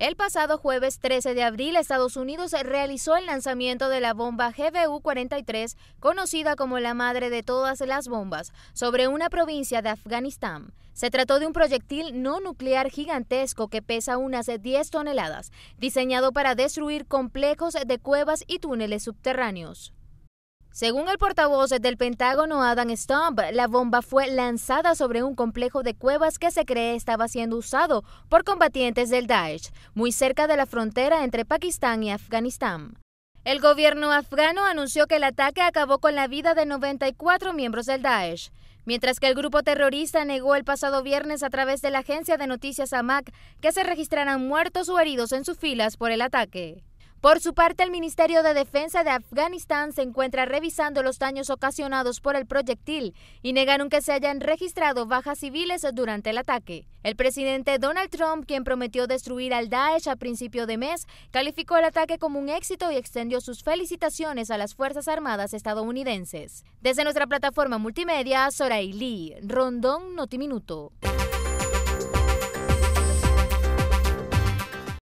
El pasado jueves 13 de abril, Estados Unidos realizó el lanzamiento de la bomba GBU-43, conocida como la madre de todas las bombas, sobre una provincia de Afganistán. Se trató de un proyectil no nuclear gigantesco que pesa unas 10 toneladas, diseñado para destruir complejos de cuevas y túneles subterráneos. Según el portavoz del Pentágono Adam Stump, la bomba fue lanzada sobre un complejo de cuevas que se cree estaba siendo usado por combatientes del Daesh, muy cerca de la frontera entre Pakistán y Afganistán. El gobierno afgano anunció que el ataque acabó con la vida de 94 miembros del Daesh, mientras que el grupo terrorista negó el pasado viernes a través de la agencia de noticias AMAC que se registraran muertos o heridos en sus filas por el ataque. Por su parte, el Ministerio de Defensa de Afganistán se encuentra revisando los daños ocasionados por el proyectil y negaron que se hayan registrado bajas civiles durante el ataque. El presidente Donald Trump, quien prometió destruir al Daesh a principio de mes, calificó el ataque como un éxito y extendió sus felicitaciones a las Fuerzas Armadas estadounidenses. Desde nuestra plataforma multimedia, Lee, Rondón Notiminuto.